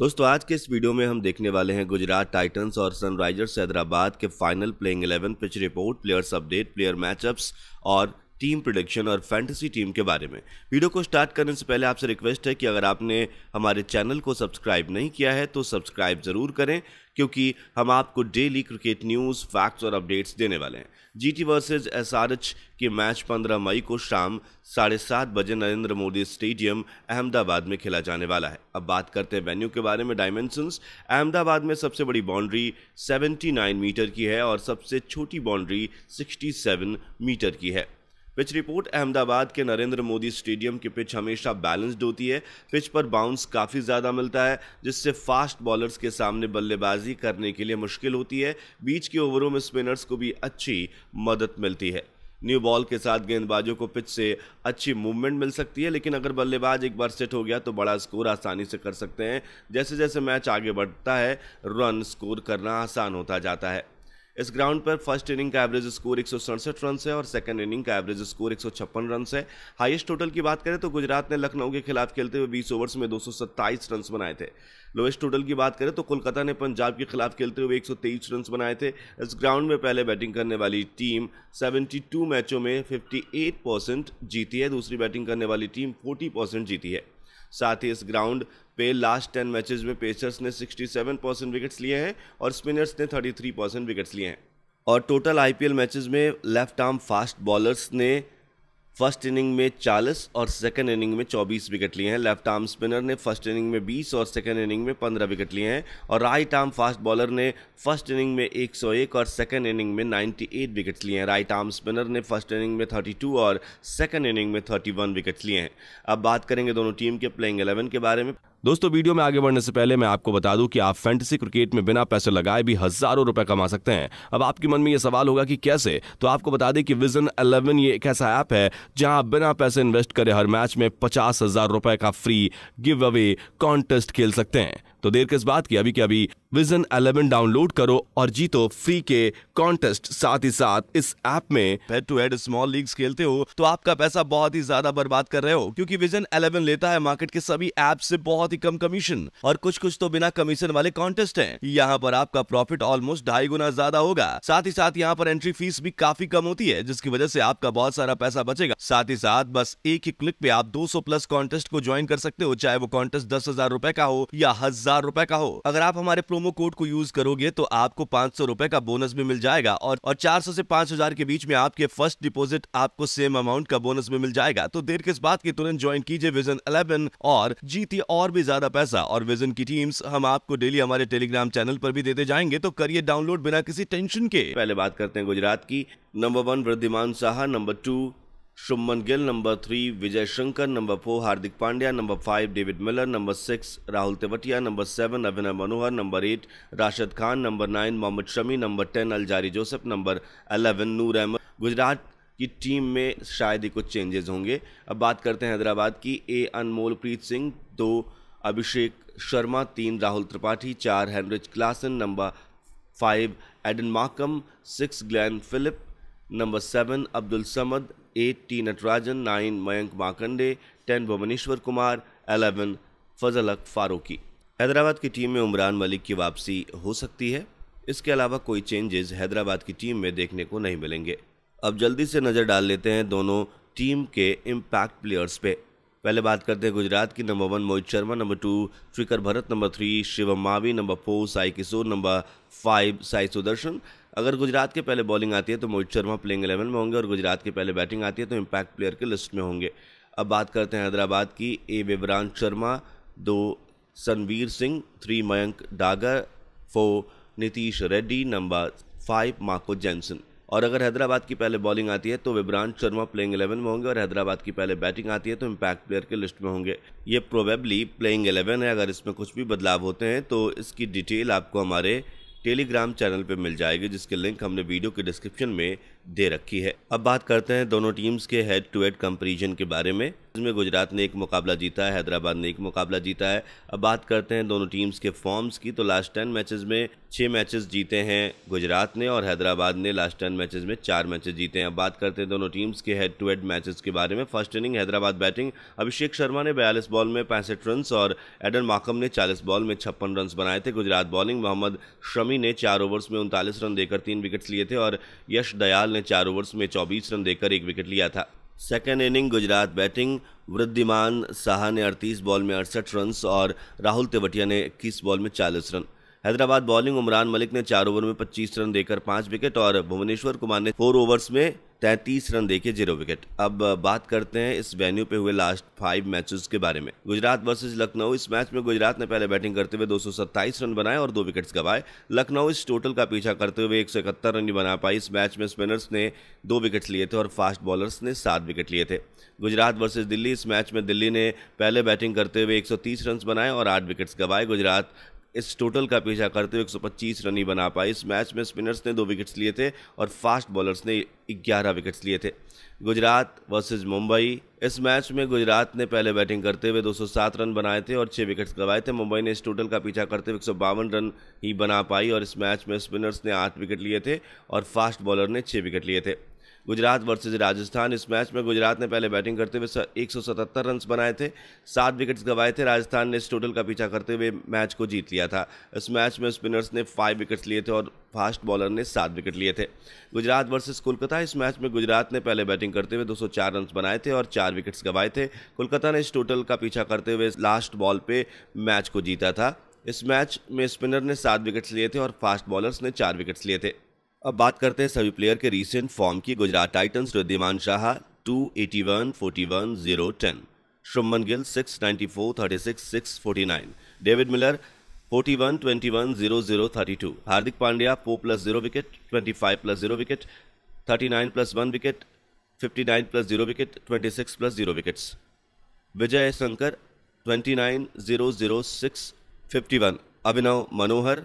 दोस्तों आज के इस वीडियो में हम देखने वाले हैं गुजरात टाइटंस और सनराइजर्स हैदराबाद के final playing 11 pitch report players update player matchups और टीम प्रोडक्शन और फैंटेसी टीम के बारे में वीडियो को स्टार्ट करने से पहले आपसे रिक्वेस्ट है कि अगर आपने हमारे चैनल को सब्सक्राइब नहीं किया है तो सब्सक्राइब ज़रूर करें क्योंकि हम आपको डेली क्रिकेट न्यूज़ फैक्ट्स और अपडेट्स देने वाले हैं जीटी वर्सेस एसआरएच के मैच 15 मई को शाम साढ़े सात बजे नरेंद्र मोदी स्टेडियम अहमदाबाद में खेला जाने वाला है अब बात करते हैं वेन्यू के बारे में डायमेंशंस अहमदाबाद में सबसे बड़ी बाउंड्री 79 मीटर की है और सबसे छोटी बाउंड्री 67 मीटर की है पिच रिपोर्ट अहमदाबाद के नरेंद्र मोदी स्टेडियम की पिच हमेशा बैलेंस्ड होती है पिच पर बाउंस काफ़ी ज़्यादा मिलता है जिससे फास्ट बॉलर्स के सामने बल्लेबाजी करने के लिए मुश्किल होती है बीच के ओवरों में स्पिनर्स को भी अच्छी मदद मिलती है न्यू बॉल के साथ गेंदबाजों को पिच से अच्छी मूवमेंट मिल सकती है लेकिन अगर बल्लेबाज एक बार सेट हो गया तो बड़ा स्कोर आसानी से कर सकते हैं जैसे जैसे मैच आगे बढ़ता है रन स्कोर करना आसान होता जाता है इस ग्राउंड पर फर्स्ट इनिंग का एवरेज स्कोर एक रन है और सेकंड इनिंग का एवरेज स्कोर एक रन है हाईएस्ट टोटल की बात करें तो गुजरात ने लखनऊ के खिलाफ खेलते हुए बीस ओवर्स में दो रन बनाए थे लोएस्ट टोटल की बात करें तो कोलकाता ने पंजाब के खिलाफ खेलते हुए 123 रन बनाए थे इस ग्राउंड में पहले बैटिंग करने वाली टीम 72 मैचों में 58 परसेंट जीती है दूसरी बैटिंग करने वाली टीम 40 परसेंट जीती है साथ ही इस ग्राउंड पे लास्ट टेन मैचेस में पेसर्स ने 67 परसेंट विकेट्स लिए हैं और स्पिनर्स ने 33 परसेंट विकेट्स लिए हैं और टोटल आईपीएल मैचेस में लेफ्ट आर्म फास्ट बॉलर्स ने फर्स्ट इनिंग में 40 और सेकेंड इनिंग में 24 विकेट लिए हैं लेफ्ट आर्म स्पिनर ने फर्स्ट इनिंग में 20 और सेकेंड इनिंग में 15 विकेट लिए हैं और राइट आर्म फास्ट बॉलर ने फर्स्ट इनिंग में 101 और सेकेंड इनिंग में 98 विकेट्स लिए हैं राइट आर्म स्पिनर ने फर्स्ट इनिंग में 32 और सेकेंड इनिंग में 31 विकेट्स लिए हैं अब बात करेंगे दोनों टीम के प्लेइंग एलेवन के बारे में दोस्तों वीडियो में आगे बढ़ने से पहले मैं आपको बता दूं कि आप फैंटेसी क्रिकेट में बिना पैसे लगाए भी हजारों रुपए कमा सकते हैं अब आपके मन में यह सवाल होगा कि कैसे तो आपको बता दें कि विजन 11 ये एक ऐसा ऐप है जहां आप बिना पैसे इन्वेस्ट करे हर मैच में पचास हजार रुपए का फ्री गिव अवे कॉन्टेस्ट खेल सकते हैं तो देर किस बात की अभी के अभी विजन 11 डाउनलोड करो और जीतो फ्री के कॉन्टेस्ट साथ ही साथ इस ऐप में head to head small league खेलते हो तो आपका पैसा बहुत ही ज्यादा बर्बाद कर रहे हो क्योंकि विजन 11 लेता है मार्केट के सभी ऐप से बहुत ही कम कमीशन और कुछ कुछ तो बिना कमीशन वाले कॉन्टेस्ट है यहाँ पर आपका प्रॉफिट ऑलमोस्ट ढाई गुना ज्यादा होगा साथ ही साथ यहाँ पर एंट्री फीस भी काफी कम होती है जिसकी वजह से आपका बहुत सारा पैसा बचेगा साथ ही साथ बस एक ही क्लिक पे आप 200 प्लस कॉन्टेस्ट को ज्वाइन कर सकते हो चाहे वो कॉन्टेस्ट दस हजार रूपए का हो या हजार हजार रूपए का हो अगर आप हमारे प्रोमो कोड को यूज करोगे तो आपको पाँच सौ रूपए का बोनस भी मिल जाएगा और और चार सौ ऐसी पाँच हजार के बीच में आपके फर्स्ट डिपोजिट आपको सेम अमाउंट का बोनस भी मिल जाएगा तो देर किस बात की तुरंत ज्वाइन कीजिए विजन अलेवन और जीतिए और भी ज्यादा पैसा और विजन की टीम्स हम आपको डेली हमारे टेलीग्राम चैनल पर भी देते जाएंगे तो करिए डाउनलोड बिना किसी टेंशन के पहले बात करते हैं गुजरात की number one Wriddhiman Saha number two Shubman Gill number three Vijay Shankar number four Hardik Pandya number five David Miller number six Rahul Tewatia number seven Abhinav Manohar number eight Rashid Khan number nine Mohammed Shami number ten Alzarri Joseph number eleven Noor Ahmad Gujarat की टीम में शायद ही कुछ चेंजेस होंगे अब बात करते हैं हैदराबाद की ए अनमोल प्रीत सिंह दो अभिषेक शर्मा तीन राहुल त्रिपाठी चार Heinrich Klaasen number five Aiden Markram six Glenn Phillips number seven Abdul Samad eight T Natarajan nine Mayank Markande ten Bhuvneshwar Kumar eleven Fazalhaq Farooqi Hyderabad की टीम में उमरान मलिक की वापसी हो सकती है इसके अलावा कोई चेंजेस हैदराबाद की टीम में देखने को नहीं मिलेंगे अब जल्दी से नज़र डाल लेते हैं दोनों टीम के इम्पैक्ट प्लेयर्स पे पहले बात करते हैं गुजरात की number one Mohit Sharma number two Srikar Bharat number three Shivam Mavi number four Sai Kishore number five Sai Sudharsan अगर गुजरात के पहले बॉलिंग आती है तो मोहित शर्मा प्लेइंग इलेवन में होंगे और गुजरात के पहले बैटिंग आती है तो इम्पैक्ट प्लेयर के लिस्ट में होंगे अब बात करते हैं हैदराबाद की ए विवरान शर्मा दो Sanvir Singh three Mayank Dagar four Nitish Reddy number five Marco Jansen और अगर हैदराबाद की पहले बॉलिंग आती है तो विभ्रांत शर्मा प्लेइंग 11 में होंगे और हैदराबाद की पहले बैटिंग आती है तो इम्पैक्ट प्लेयर के लिस्ट में होंगे ये प्रोबेबली प्लेइंग 11 है अगर इसमें कुछ भी बदलाव होते हैं तो इसकी डिटेल आपको हमारे टेलीग्राम चैनल पर मिल जाएगी जिसकी लिंक हमने वीडियो के डिस्क्रिप्शन में दे रखी है अब बात करते हैं दोनों टीम्स के हेड टू हेड कंपेरिजन के बारे में में गुजरात ने एक मुकाबला जीता है हैदराबाद ने एक मुकाबला जीता है अब बात करते हैं दोनों टीम्स के फॉर्म्स की तो लास्ट टेन मैचेस में छः मैचेस जीते हैं गुजरात ने और हैदराबाद ने लास्ट टेन मैचेस में चार मैचेस जीते हैं अब बात करते हैं दोनों टीम्स के हेड टू हेड मैचेस के बारे में first inning Hyderabad batting Abhishek Sharma ने बयालीस बॉल में पैंसठ रन और एडन माकम ने चालीस बॉल में छप्पन रन बनाए थे गुजरात बॉलिंग मोहम्मद शमी ने चार ओवर्स में उनतालीस रन देकर तीन विकेट्स लिए थे और यश दयाल ने चार ओवर्स में चौबीस रन देकर एक विकेट लिया था second inning Gujarat batting Wriddhiman Saha ने 38 बॉल में अड़सठ रन और राहुल तेवटिया ने 21 बॉल में 40 रन हैदराबाद बॉलिंग उमरान मलिक ने चार ओवर में 25 रन देकर पांच विकेट और भुवनेश्वर कुमार ने फोर ओवर्स में तैंतीस रन देके जीरो विकेट अब बात करते हैं इस वेन्यू पे हुए लास्ट फाइव मैचेस के बारे में गुजरात वर्सेस लखनऊ इस मैच में गुजरात ने पहले बैटिंग करते हुए 227 रन बनाए और दो विकेट्स गवाए लखनऊ इस टोटल का पीछा करते हुए एक रन ही बना पाई इस मैच में स्पिनर्स ने दो विकेट्स लिए थे और फास्ट बॉलर्स ने सात विकेट लिए थे गुजरात वर्सेज दिल्ली इस मैच में दिल्ली ने पहले बैटिंग करते हुए एक रन बनाए और आठ विकेट्स गवाए गुजरात इस टोटल का पीछा करते हुए एक रन ही बना पाए इस मैच में स्पिनर्स ने दो विकेट्स लिए थे और फास्ट बॉलर्स ने 11 विकेट्स लिए थे गुजरात वर्सेस मुंबई इस मैच में गुजरात ने पहले बैटिंग करते हुए 207 रन बनाए थे और 6 विकेट्स गवाए थे मुंबई ने इस टोटल का पीछा करते हुए एक रन ही बना पाई और इस मैच में स्पिनर्स ने आठ विकेट लिए थे और फास्ट बॉलर ने छः विकेट लिए थे गुजरात वर्सेज राजस्थान इस मैच में गुजरात ने पहले बैटिंग करते हुए एक सौ रन बनाए थे सात विकेट्स गंवाए थे राजस्थान ने इस टोटल का पीछा करते हुए मैच को जीत लिया था इस मैच में स्पिनर्स ने फाइव विकेट्स लिए थे और फास्ट बॉलर ने सात विकेट लिए थे गुजरात वर्सेज कोलकाता इस मैच में गुजरात ने पहले बैटिंग करते हुए दो रन बनाए थे और चार विकेट्स गंवाए थे कोलकाता ने इस टोटल का पीछा करते हुए लास्ट बॉल पर मैच को जीता था इस मैच में स्पिनर ने सात विकेट्स लिए थे और फास्ट बॉलर्स ने चार विकेट्स लिए थे अब बात करते हैं सभी प्लेयर के रिसेंट फॉर्म की Gujarat Titans Wriddhiman Saha two eighty one forty one zero ten Shubman Gill six ninety four thirty six six forty nine David Miller forty one twenty one zero zero thirty two Hardik Pandya four plus zero wicket twenty five plus zero wicket thirty nine plus one wicket fifty nine plus zero wicket twenty six plus zero wickets Vijay Shankar twenty nine zero zero six fifty one Abhinav Manohar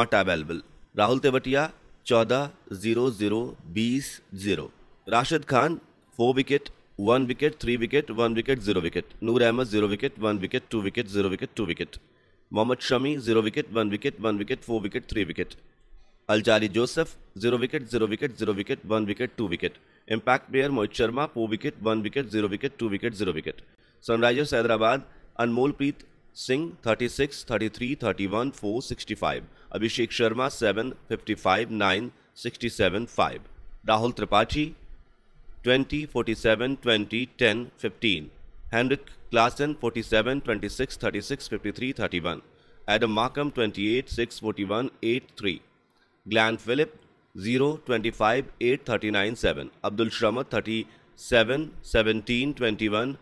not available Rahul Tewatia चौदह zero zero बीस zero Rashid Khan four wicket one wicket three wicket one wicket zero wicket Noor Ahmad zero wicket one wicket two wicket zero wicket two wicket Mohammed Shami zero wicket one wicket one wicket four wicket three wicket Alzarri Joseph zero wicket zero wicket zero wicket one wicket two wicket impact player Mohit Sharma four wicket one wicket zero wicket two wicket zero wicket Sunrisers Hyderabad Anmolpreet Singh 36, 33, 31, 4, 65, Abhishek Sharma 7, 55, 9, 67, 5, Rahul Tripathi 20, 47, 20, 10, 15, Henrik Klassen 47, 26, 36, 53, 31, Adam Markham 28, 6, 41, 8, 3, Glenn Phillip 0, 25, 8, 39, 7, Abdul Shramat 37, 17, 21,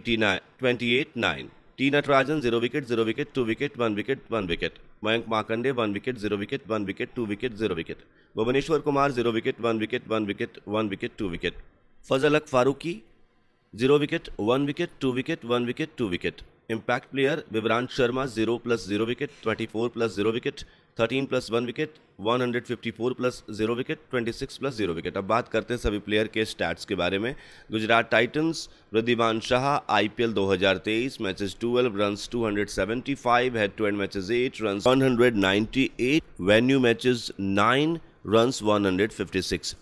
89, 28, 9, T Natarajan zero wicket zero wicket two wicket one wicket one wicket Mayank Markande one wicket zero wicket one wicket two wicket zero wicket Bhuvneshwar Kumar zero wicket one wicket one wicket one wicket two wicket Fazalhaq Farooqi zero wicket one wicket two wicket one wicket two wicket impact player Vivrant Sharma zero plus zero wicket twenty four plus zero wicket thirteen plus one wicket one hundred fifty four plus zero wicket twenty six plus zero wicket अब बात करते हैं सभी player के stats के बारे में Gujarat Titans Wriddhiman Saha I P L दो हजार तेईस matches twelve run two hundred seventy five head to and matches eight run one hundred ninety eight venue matches nine run one hundred fifty six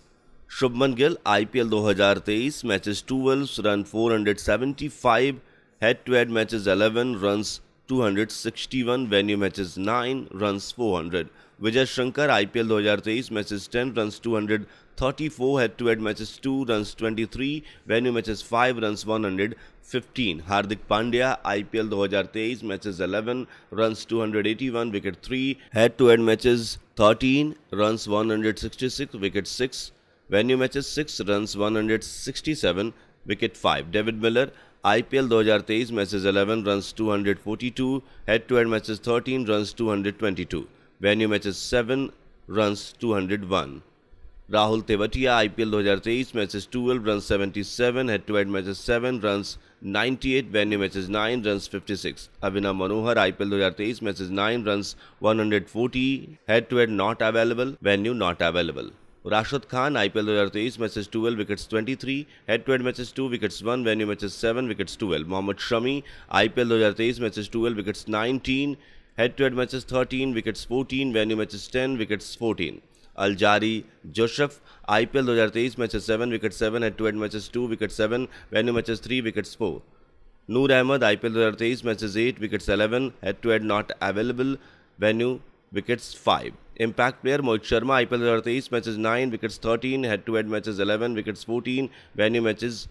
Shubman Gill I P L दो हजार तेईस matches twelve run four hundred seventy five head to head matches eleven run one 261 venue matches 9 runs 400 Vijay Shankar IPL 2023 matches 10 runs 234 head to head matches 2 runs 23 venue matches 5 runs 115 Hardik Pandya IPL 2023 matches 11 runs 281 wicket 3 head to head matches 13 runs 166 wicket 6 venue matches 6 runs 167 wicket 5 David Miller I P L दो हज़ार तेईस matches eleven run two hundred forty two head to head matches thirteen run two hundred twenty two venue matches seven run two hundred one Rahul Tewatia I P L दो हज़ार तेईस matches twelve run seventy seven head to head matches seven run ninety eight venue matches nine run fifty six Abhinav Manohar I P L दो हज़ार तेईस matches nine run one hundred forty head to head not available venue not available Rashid Khan IPL 2023 matches 12 wickets 23 head to head matches 2 wickets 1 venue matches 7 wickets 12 Mohammed Shami IPL 2023 matches 12 wickets 19 head to head matches 13 wickets 14 venue matches 10 wickets 14 Alzarri Joseph IPL 2023 matches 7 wicket 7 head to head matches 2 wicket 7 venue matches 3 wickets 4 Noor Ahmad IPL 2023 matches 8 wickets 11 head to head not available venue wickets 5 I P L दो हज़ार तेईस matches nine wickets thirteen head to head matches eleven wickets fourteen venue matches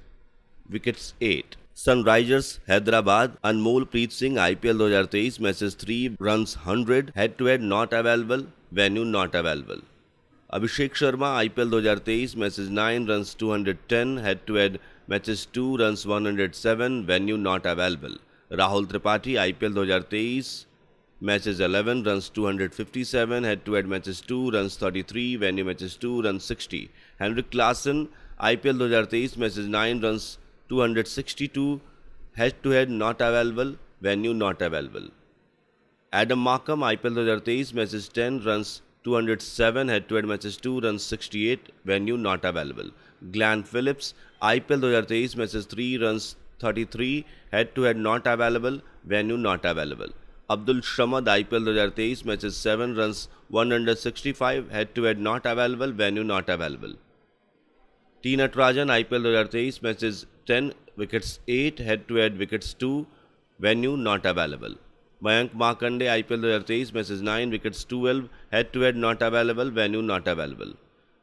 wickets eight Sunrisers Hyderabad Anmolpreet Singh हज़ार तेईस matches three run hundred head to head not available venue not available Abhishek Sharma हज़ार तेईस matches nine run ten head to head matches two run seven venue not available Rahul Tripathi हज़ार तेईस Matches 11 runs 257, head to head matches 2 runs 33, venue matches 2 runs 60. Henrik Klassen, IPL 2023 matches 9 runs 262, head to head not available, venue not available. Adam Markham, IPL 2023 matches 10 runs 207, head to head matches 2 runs 68, venue not available. Glenn Phillips, IPL 2023 matches 3 runs 33, head to head not available, venue not available. Abdul Samad I P L दो हजार तेईस matches seven run one runs five head to head not available venue not available T Natarajan I P L IPL 2023 matches ten wickets eight head to head wickets two venue not available Mayank Markande I P L दो हजार तेईस match nine wickets 12 head to head not available venue not available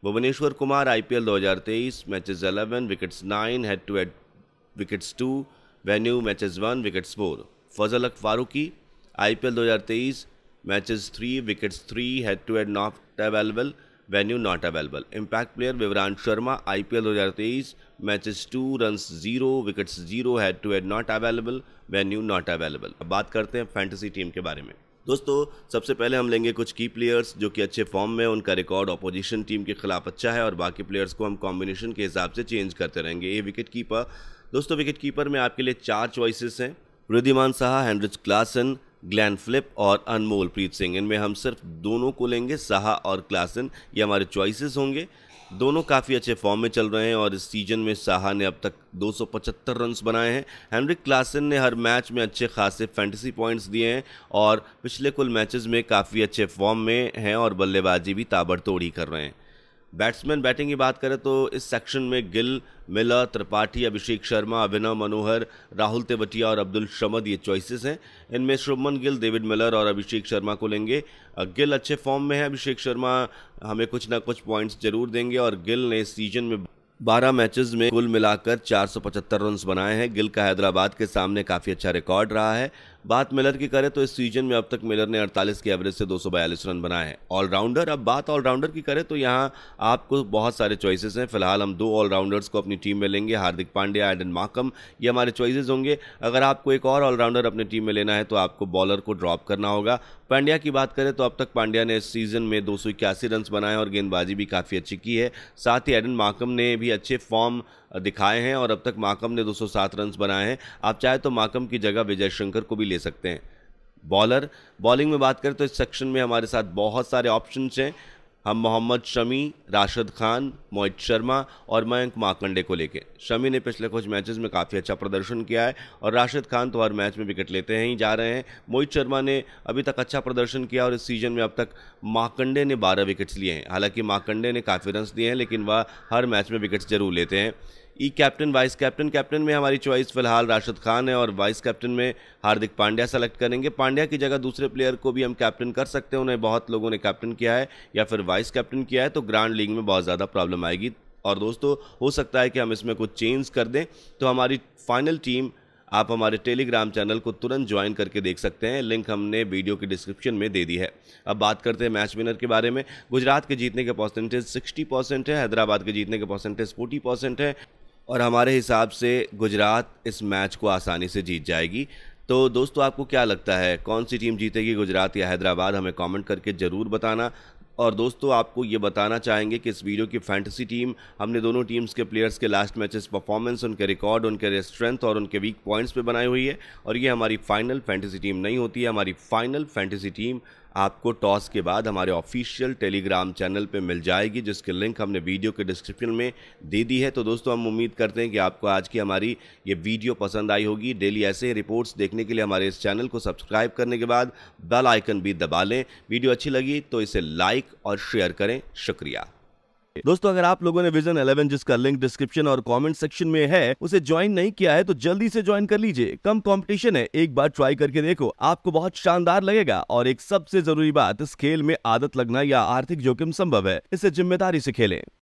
Bhuvneshwar Kumar I P L दो हजार तेईस match eleven wickets nine head to head wickets two venue match one wickets four Fazalhaq Farooqi IPL 2023 matches three wickets three head to head not available venue not available impact player Vivrant Sharma IPL 2023 matches two run zero wickets zero head to head not available venue not available अब बात करते हैं fantasy team के बारे में दोस्तों सबसे पहले हम लेंगे कुछ की प्लेयर्स जो कि अच्छे फॉर्म में उनका रिकॉर्ड ऑपोजिशन टीम के खिलाफ अच्छा है और बाकी प्लेयर्स को हम कॉम्बिनेशन के हिसाब से चेंज करते रहेंगे ये विकेट कीपर दोस्तों विकेट कीपर में आपके लिए चार चॉइसेस हैं Wriddhiman Saha Heinrich Klaasen Glenn Phillips और अनमोल प्रीत सिंह इनमें हम सिर्फ दोनों को लेंगे साहा और क्लासन ये हमारे चॉइसेस होंगे दोनों काफ़ी अच्छे फॉर्म में चल रहे हैं और इस सीजन में साहा ने अब तक 275 रन्स बनाए हैं हेनरिक क्लासन ने हर मैच में अच्छे खासे फैंटेसी पॉइंट्स दिए हैं और पिछले कुल मैचेस में काफ़ी अच्छे फॉर्म में हैं और बल्लेबाजी भी ताबड़तोड़ ही कर रहे हैं बैट्समैन बैटिंग की बात करें तो इस सेक्शन में गिल मिला त्रिपाठी अभिषेक शर्मा अभिनव मनोहर राहुल तेवटिया और अब्दुल शमद ये चॉइसेस हैं इनमें शुभमन गिल डेविड मिलर और अभिषेक शर्मा को लेंगे गिल अच्छे फॉर्म में है अभिषेक शर्मा हमें कुछ ना कुछ पॉइंट्स जरूर देंगे और गिल ने इस सीजन में बारह मैचेस में कुल मिलाकर 475 रन्स बनाए हैं गिल का हैदराबाद के सामने काफ़ी अच्छा रिकॉर्ड रहा है बात मिलर की करें तो इस सीजन में अब तक मिलर ने 48 की एवरेज से 242 रन बनाए हैं ऑलराउंडर अब बात ऑलराउंडर की करें तो यहाँ आपको बहुत सारे चॉइसेस हैं फिलहाल हम दो ऑलराउंडर्स को अपनी टीम में लेंगे हार्दिक पांड्या एडन माकम ये हमारे चॉइसेस होंगे अगर आपको एक और ऑलराउंडर अपनी टीम में लेना है तो आपको बॉलर को ड्रॉप करना होगा पांड्या की बात करें तो अब तक पांड्या ने इस सीजन में दो रन बनाए और गेंदबाजी भी काफ़ी अच्छी की है साथ ही एडन माकम ने भी अच्छे फॉर्म दिखाए हैं और अब तक माकम ने 207 रन बनाए हैं आप चाहे तो माकम की जगह विजय शंकर को भी ले सकते हैं बॉलर बॉलिंग में बात करें तो इस सेक्शन में हमारे साथ बहुत सारे ऑप्शंस हैं हम मोहम्मद शमी राशिद खान मोहित शर्मा और मयंक माकंडे को लेके शमी ने पिछले कुछ मैचेस में काफ़ी अच्छा प्रदर्शन किया है और राशिद खान तो हर मैच में विकेट लेते हैं ही जा रहे हैं मोहित शर्मा ने अभी तक अच्छा प्रदर्शन किया और इस सीजन में अब तक माकंडे ने बारह विकेट्स लिए हैं हालांकि माकंडे ने काफ़ी रन दिए हैं लेकिन वह हर मैच में विकेट्स जरूर लेते हैं ई कैप्टन वाइस कैप्टन कैप्टन में हमारी चॉइस फिलहाल राशिद खान है और वाइस कैप्टन में हार्दिक पांड्या सेलेक्ट करेंगे पांड्या की जगह दूसरे प्लेयर को भी हम कैप्टन कर सकते हैं उन्हें बहुत लोगों ने कैप्टन किया है या फिर वाइस कैप्टन किया है तो ग्रांड लीग में बहुत ज़्यादा प्रॉब्लम आएगी और दोस्तों हो सकता है कि हम इसमें कुछ चेंज कर दें तो हमारी फाइनल टीम आप हमारे टेलीग्राम चैनल को तुरंत ज्वाइन करके देख सकते हैं लिंक हमने वीडियो के डिस्क्रिप्शन में दे दी है अब बात करते हैं मैच विनर के बारे में गुजरात के जीतने के परसेंटेज 60 परसेंट है हैदराबाद के जीतने के परसेंटेज 40 परसेंट है और हमारे हिसाब से गुजरात इस मैच को आसानी से जीत जाएगी तो दोस्तों आपको क्या लगता है कौन सी टीम जीतेगी गुजरात या हैदराबाद हमें कमेंट करके ज़रूर बताना और दोस्तों आपको ये बताना चाहेंगे कि इस वीडियो की फैंटेसी टीम हमने दोनों टीम्स के प्लेयर्स के लास्ट मैचेस परफॉर्मेंस उनके रिकॉर्ड उनके स्ट्रेंथ और उनके वीक पॉइंट्स पे बनाई हुई है और ये हमारी फाइनल फैंटेसी टीम नहीं होती है हमारी फाइनल फैंटेसी टीम आपको टॉस के बाद हमारे ऑफिशियल टेलीग्राम चैनल पे मिल जाएगी जिसकी लिंक हमने वीडियो के डिस्क्रिप्शन में दे दी है तो दोस्तों हम उम्मीद करते हैं कि आपको आज की हमारी ये वीडियो पसंद आई होगी डेली ऐसे रिपोर्ट्स देखने के लिए हमारे इस चैनल को सब्सक्राइब करने के बाद बेल आइकन भी दबा लें वीडियो अच्छी लगी तो इसे लाइक और शेयर करें शुक्रिया दोस्तों अगर आप लोगों ने विजन 11 जिसका लिंक डिस्क्रिप्शन और कमेंट सेक्शन में है उसे ज्वाइन नहीं किया है तो जल्दी से ज्वाइन कर लीजिए कम कंपटीशन है एक बार ट्राई करके देखो आपको बहुत शानदार लगेगा और एक सबसे जरूरी बात इस खेल में आदत लगना या आर्थिक जोखिम संभव है इसे जिम्मेदारी से खेले